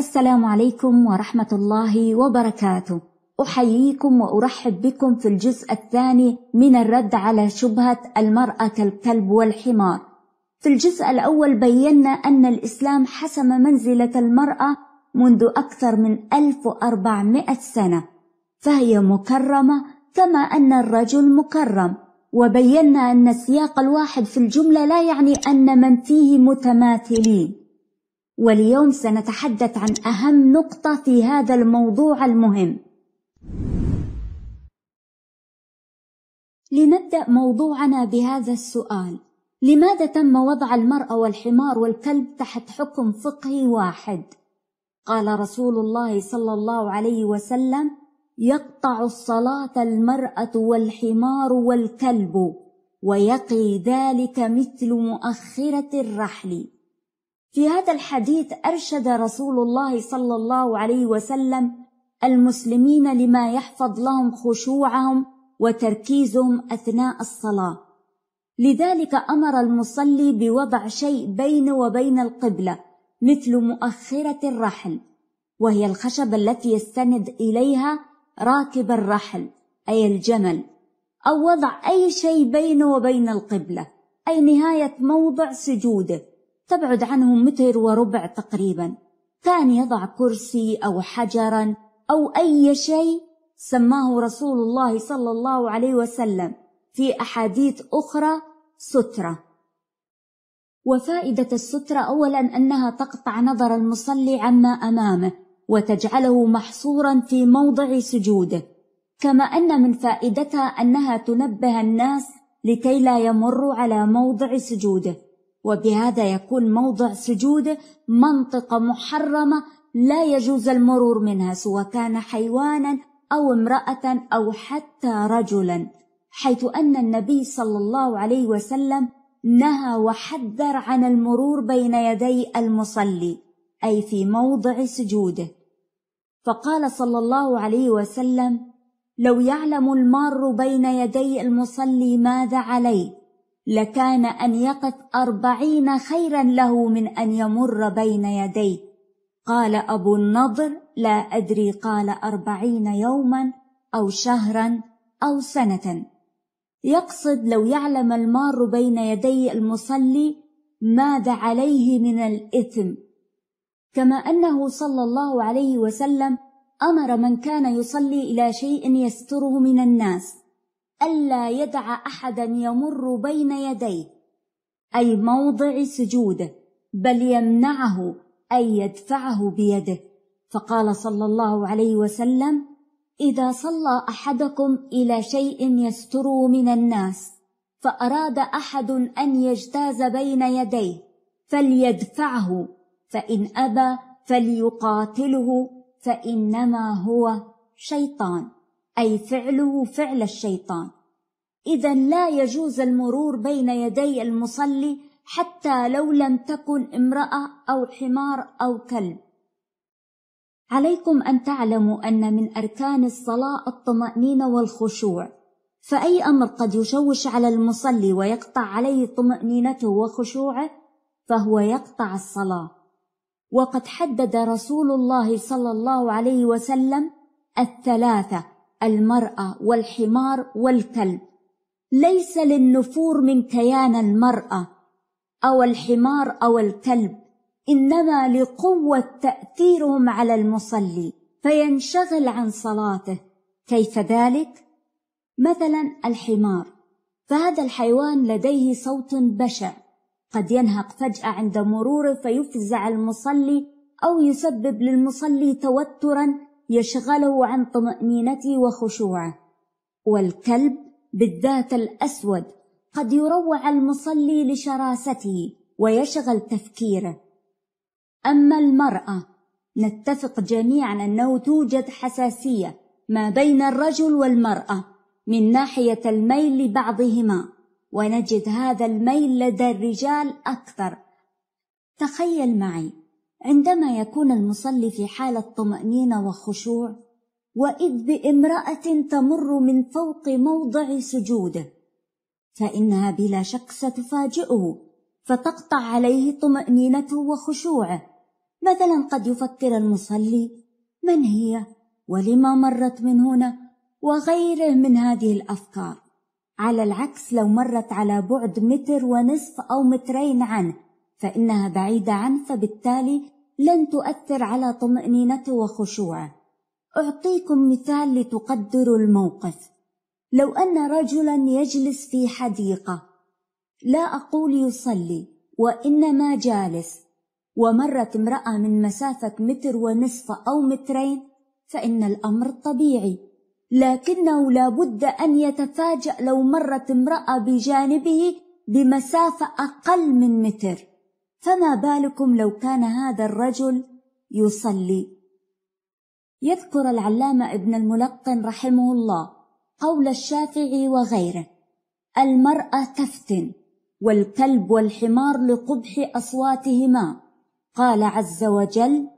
السلام عليكم ورحمة الله وبركاته. أحييكم وأرحب بكم في الجزء الثاني من الرد على شبهة المرأة كالكلب والحمار. في الجزء الأول بينا أن الإسلام حسم منزلة المرأة منذ أكثر من 1400 سنة، فهي مكرمة كما أن الرجل مكرم، وبينا أن السياق الواحد في الجملة لا يعني أن من فيه متماثلين، واليوم سنتحدث عن أهم نقطة في هذا الموضوع المهم. لنبدأ موضوعنا بهذا السؤال: لماذا تم وضع المرأة والحمار والكلب تحت حكم فقهي واحد؟ قال رسول الله صلى الله عليه وسلم: يقطع الصلاة المرأة والحمار والكلب، ويقي ذلك مثل مؤخرة الرحل. في هذا الحديث أرشد رسول الله صلى الله عليه وسلم المسلمين لما يحفظ لهم خشوعهم وتركيزهم أثناء الصلاة. لذلك أمر المصلي بوضع شيء بينه وبين القبلة مثل مؤخرة الرحل، وهي الخشبة التي يستند إليها راكب الرحل أي الجمل، أو وضع أي شيء بينه وبين القبلة أي نهاية موضع سجوده. تبعد عنه متر وربع تقريبا كان يضع كرسي أو حجرا أو أي شيء سماه رسول الله صلى الله عليه وسلم في أحاديث أخرى سترة وفائدة السترة أولا أنها تقطع نظر المصلي عما أمامه وتجعله محصورا في موضع سجوده كما أن من فائدتها أنها تنبه الناس لكي لا يمروا على موضع سجوده وبهذا يكون موضع سجوده منطقة محرمة لا يجوز المرور منها سواء كان حيوانا أو امرأة أو حتى رجلا حيث أن النبي صلى الله عليه وسلم نهى وحذر عن المرور بين يدي المصلي أي في موضع سجوده فقال صلى الله عليه وسلم لو يعلم المار بين يدي المصلي ماذا عليه لكان أن يقف أربعين خيرا له من أن يمر بين يديه قال أبو النضر لا أدري قال أربعين يوما أو شهرا أو سنة يقصد لو يعلم المار بين يدي المصلي ماذا عليه من الإثم كما أنه صلى الله عليه وسلم أمر من كان يصلي إلى شيء يستره من الناس ألا يدع أحدا يمر بين يديه أي موضع سجوده بل يمنعه أي يدفعه بيده فقال صلى الله عليه وسلم إذا صلى أحدكم إلى شيء يستر من الناس فأراد أحد أن يجتاز بين يديه فليدفعه فإن أبى فليقاتله فإنما هو شيطان أي فعله فعل الشيطان إذا لا يجوز المرور بين يدي المصلي حتى لو لم تكن امرأة أو حمار أو كلب عليكم أن تعلموا أن من أركان الصلاة الطمأنينة والخشوع فأي أمر قد يشوش على المصلي ويقطع عليه طمأنينته وخشوعه فهو يقطع الصلاة وقد حدد رسول الله صلى الله عليه وسلم الثلاثة المرأة والحمار والكلب ليس للنفور من كيان المرأة أو الحمار أو الكلب إنما لقوة تأثيرهم على المصلي فينشغل عن صلاته كيف ذلك؟ مثلا الحمار فهذا الحيوان لديه صوت بشع قد ينهق فجأة عند مروره فيفزع المصلي أو يسبب للمصلي توترا يشغله عن طمأنينته وخشوعه والكلب بالذات الأسود قد يروع المصلي لشراسته ويشغل تفكيره أما المرأة نتفق جميعا أنه توجد حساسية ما بين الرجل والمرأة من ناحية الميل لبعضهما ونجد هذا الميل لدى الرجال أكثر تخيل معي عندما يكون المصلي في حالة طمأنينة وخشوع وإذ بامرأة تمر من فوق موضع سجوده فإنها بلا شك ستفاجئه فتقطع عليه طمأنينته وخشوعه مثلا قد يفكر المصلي من هي ولما مرت من هنا وغيره من هذه الأفكار على العكس لو مرت على بعد متر ونصف أو مترين عنه فإنها بعيدة عنه فبالتالي لن تؤثر على طمأنينته وخشوعه أعطيكم مثال لتقدروا الموقف لو أن رجلا يجلس في حديقة لا أقول يصلي وإنما جالس ومرت امرأة من مسافة متر ونصف أو مترين فإن الأمر طبيعي لكنه لابد أن يتفاجأ لو مرت امرأة بجانبه بمسافة أقل من متر فما بالكم لو كان هذا الرجل يصلي يذكر العلامة ابن الملقن رحمه الله قول الشافعي وغيره المرأة تفتن والكلب والحمار لقبح أصواتهما قال عز وجل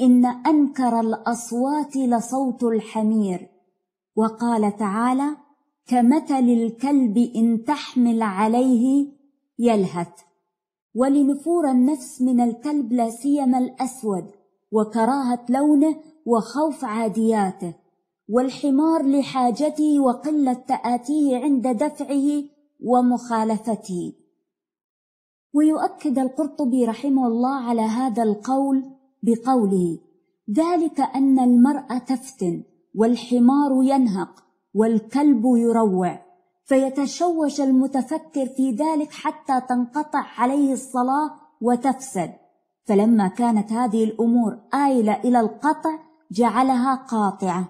إن أنكر الأصوات لصوت الحمير وقال تعالى كمثل الكلب إن تحمل عليه يلهث ولنفور النفس من الكلب لا سيما الأسود وكراهة لونه وخوف عادياته والحمار لحاجته وقلة تآتيه عند دفعه ومخالفته ويؤكد القرطبي رحمه الله على هذا القول بقوله ذلك أن المرأة تفتن والحمار ينهق والكلب يروع فيتشوش المتفكر في ذلك حتى تنقطع عليه الصلاه وتفسد فلما كانت هذه الامور آيله الى القطع جعلها قاطعه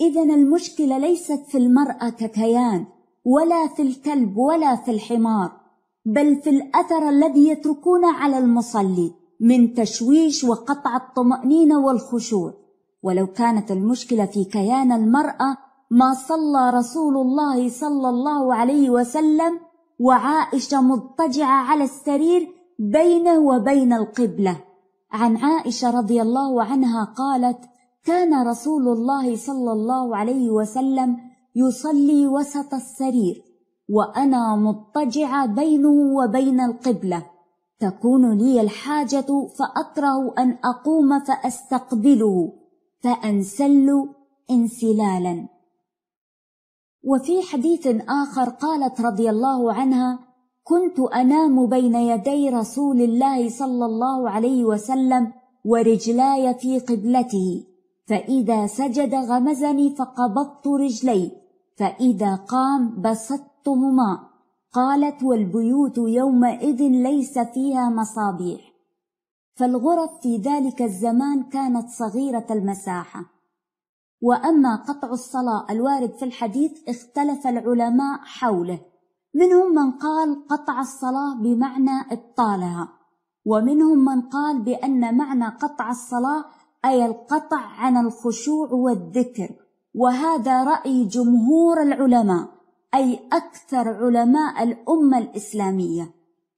اذا المشكله ليست في المراه ككيان ولا في الكلب ولا في الحمار بل في الاثر الذي يتركونه على المصلي من تشويش وقطع الطمانينه والخشوع ولو كانت المشكله في كيان المراه ما صلى رسول الله صلى الله عليه وسلم وعائشة مضطجعة على السرير بينه وبين القبلة. عن عائشة رضي الله عنها قالت: كان رسول الله صلى الله عليه وسلم يصلي وسط السرير وانا مضطجعه بينه وبين القبله تكون لي الحاجه فاكره ان اقوم فاستقبله فانسل انسلالا وفي حديث آخر قالت رضي الله عنها: كنت أنام بين يدي رسول الله صلى الله عليه وسلم ورجلاي في قبلته، فإذا سجد غمزني فقبضت رجلي، فإذا قام بسطتهما، قالت والبيوت يومئذ ليس فيها مصابيح. فالغرف في ذلك الزمان كانت صغيرة المساحة. وأما قطع الصلاة الوارد في الحديث اختلف العلماء حوله منهم من قال قطع الصلاة بمعنى إبطالها ومنهم من قال بأن معنى قطع الصلاة أي القطع عن الخشوع والذكر وهذا رأي جمهور العلماء أي أكثر علماء الأمة الإسلامية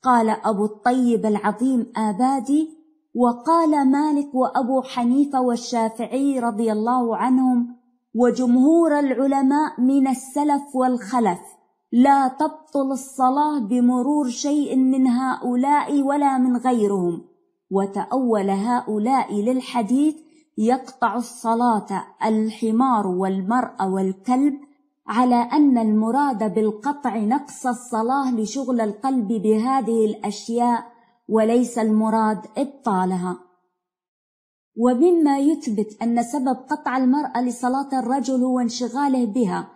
قال أبو الطيب العظيم آبادي وقال مالك وابو حنيفه والشافعي رضي الله عنهم وجمهور العلماء من السلف والخلف لا تبطل الصلاه بمرور شيء من هؤلاء ولا من غيرهم وتاول هؤلاء للحديث يقطع الصلاه الحمار والمراه والكلب على ان المراد بالقطع نقص الصلاه لشغل القلب بهذه الاشياء وليس المراد إبطالها ومما يثبت أن سبب قطع المرأة لصلاة الرجل وانشغاله بها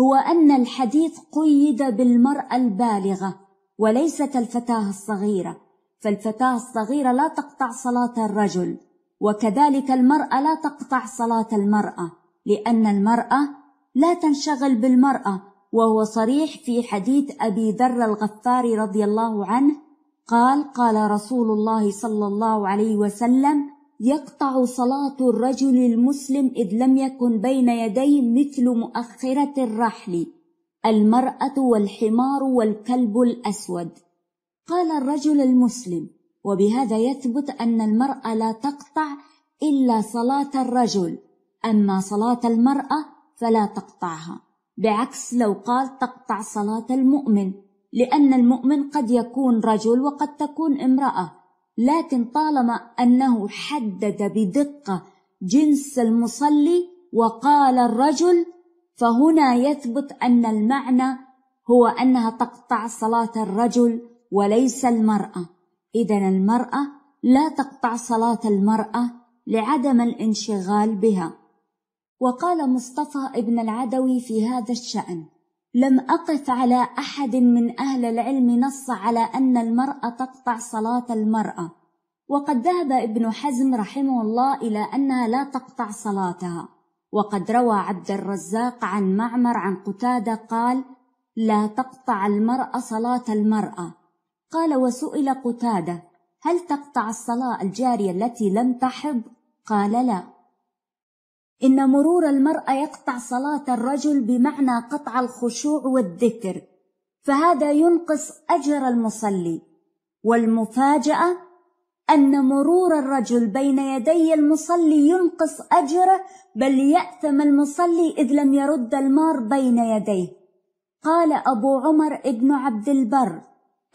هو أن الحديث قيد بالمرأة البالغة وليست الفتاه الصغيرة فالفتاة الصغيرة لا تقطع صلاة الرجل وكذلك المرأة لا تقطع صلاة المرأة لأن المرأة لا تنشغل بالمرأة وهو صريح في حديث أبي ذر الغفاري رضي الله عنه قال قال رسول الله صلى الله عليه وسلم يقطع صلاة الرجل المسلم إذ لم يكن بين يديه مثل مؤخرة الرحل المرأة والحمار والكلب الأسود قال الرجل المسلم وبهذا يثبت أن المرأة لا تقطع إلا صلاة الرجل أما صلاة المرأة فلا تقطعها بعكس لو قال تقطع صلاة المؤمن لأن المؤمن قد يكون رجل وقد تكون امرأة، لكن طالما أنه حدد بدقة جنس المصلي وقال الرجل فهنا يثبت أن المعنى هو أنها تقطع صلاة الرجل وليس المرأة، إذا المرأة لا تقطع صلاة المرأة لعدم الانشغال بها. وقال مصطفى ابن العدوي في هذا الشأن: لم أقف على أحد من أهل العلم نص على أن المرأة تقطع صلاة المرأة، وقد ذهب ابن حزم رحمه الله إلى أنها لا تقطع صلاتها، وقد روى عبد الرزاق عن معمر عن قتادة قال: لا تقطع المرأة صلاة المرأة. قال وسئل قتادة: هل تقطع الصلاة الجارية التي لم تحض؟ قال لا. إن مرور المرأة يقطع صلاة الرجل بمعنى قطع الخشوع والذكر، فهذا ينقص أجر المصلي، والمفاجأة أن مرور الرجل بين يدي المصلي ينقص أجره بل يأثم المصلي إذ لم يرد المار بين يديه. قال أبو عمر ابن عبد البر: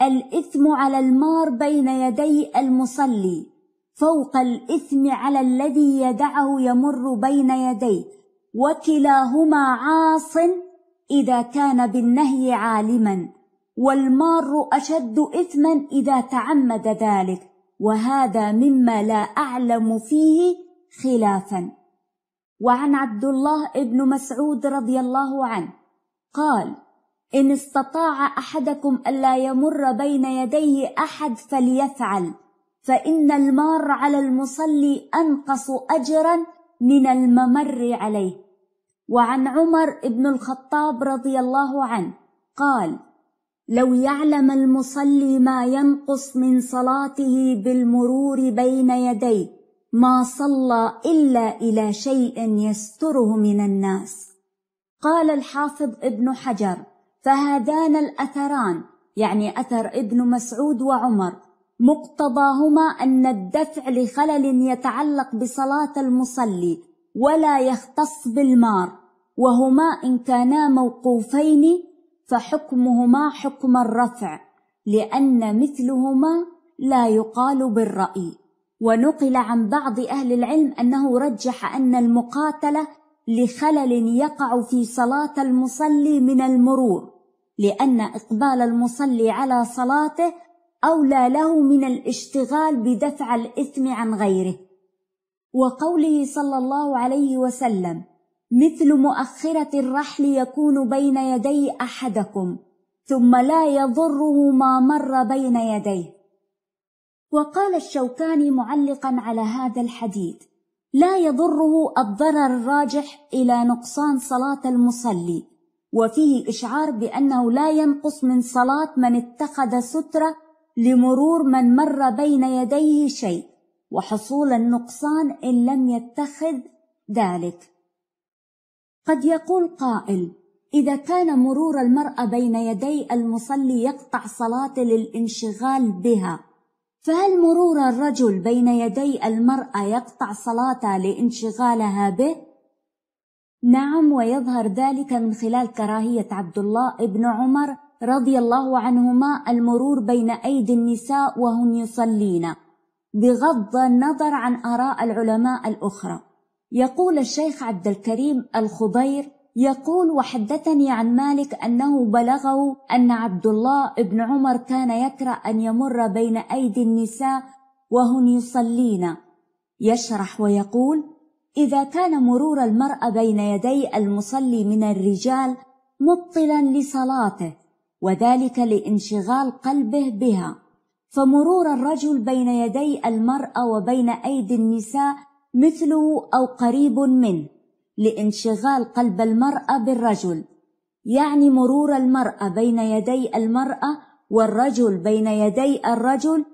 الإثم على المار بين يدي المصلي. فوق الإثم على الذي يدعه يمر بين يديه وكلاهما عاص إذا كان بالنهي عالما والمار أشد إثما إذا تعمد ذلك وهذا مما لا أعلم فيه خلافا وعن عبد الله بن مسعود رضي الله عنه قال إن استطاع أحدكم ألا يمر بين يديه أحد فليفعل فإن المار على المصلي أنقص أجرا من الممر عليه وعن عمر بن الخطاب رضي الله عنه قال لو يعلم المصلي ما ينقص من صلاته بالمرور بين يديه ما صلى الا الى شيء يستره من الناس قال الحافظ ابن حجر فهذان الاثران يعني اثر ابن مسعود وعمر مقتضاهما أن الدفع لخلل يتعلق بصلاة المصلي ولا يختص بالمار وهما إن كانا موقوفين فحكمهما حكم الرفع لأن مثلهما لا يقال بالرأي ونقل عن بعض أهل العلم أنه رجح أن المقاتلة لخلل يقع في صلاة المصلي من المرور لأن إقبال المصلي على صلاته أولى له من الاشتغال بدفع الإثم عن غيره وقوله صلى الله عليه وسلم مثل مؤخرة الرحل يكون بين يدي أحدكم ثم لا يضره ما مر بين يديه وقال الشوكاني معلقا على هذا الحديث لا يضره الضرر الراجح الى نقصان صلاه المصلي وفيه اشعار بانه لا ينقص من صلاه من اتخذ ستره لمرور من مر بين يديه شيء وحصول النقصان ان لم يتخذ ذلك قد يقول قائل اذا كان مرور المراه بين يدي المصلي يقطع صلاته للانشغال بها فهل مرور الرجل بين يدي المراه يقطع صلاته لانشغالها به نعم ويظهر ذلك من خلال كراهيه عبد الله بن عمر رضي الله عنهما المرور بين أيدي النساء وهم يصلين بغض النظر عن آراء العلماء الأخرى يقول الشيخ عبد الكريم الخضير يقول وحدثني عن مالك أنه بلغه أن عبد الله بن عمر كان يكره أن يمر بين أيدي النساء وهن يصلين يشرح ويقول إذا كان مرور المرأة بين يدي المصلي من الرجال مبطلا لصلاته وذلك لانشغال قلبه بها فمرور الرجل بين يدي المراه وبين ايدي النساء مثله او قريب منه لانشغال قلب المراه بالرجل يعني مرور المراه بين يدي المراه والرجل بين يدي الرجل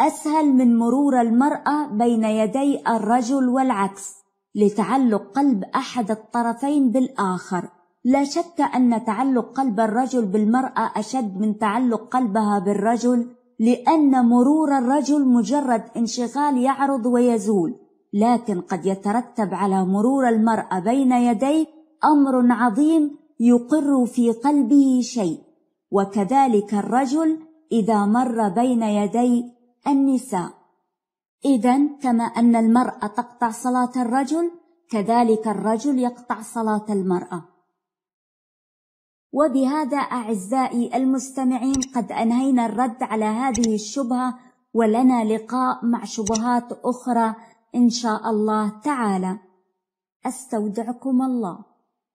اسهل من مرور المراه بين يدي الرجل والعكس لتعلق قلب احد الطرفين بالاخر لا شك أن تعلق قلب الرجل بالمرأة أشد من تعلق قلبها بالرجل لأن مرور الرجل مجرد انشغال يعرض ويزول لكن قد يترتب على مرور المرأة بين يديه أمر عظيم يقر في قلبه شيء وكذلك الرجل إذا مر بين يدي النساء إذا كما أن المرأة تقطع صلاة الرجل كذلك الرجل يقطع صلاة المرأة وبهذا أعزائي المستمعين قد أنهينا الرد على هذه الشبهة ولنا لقاء مع شبهات أخرى إن شاء الله تعالى أستودعكم الله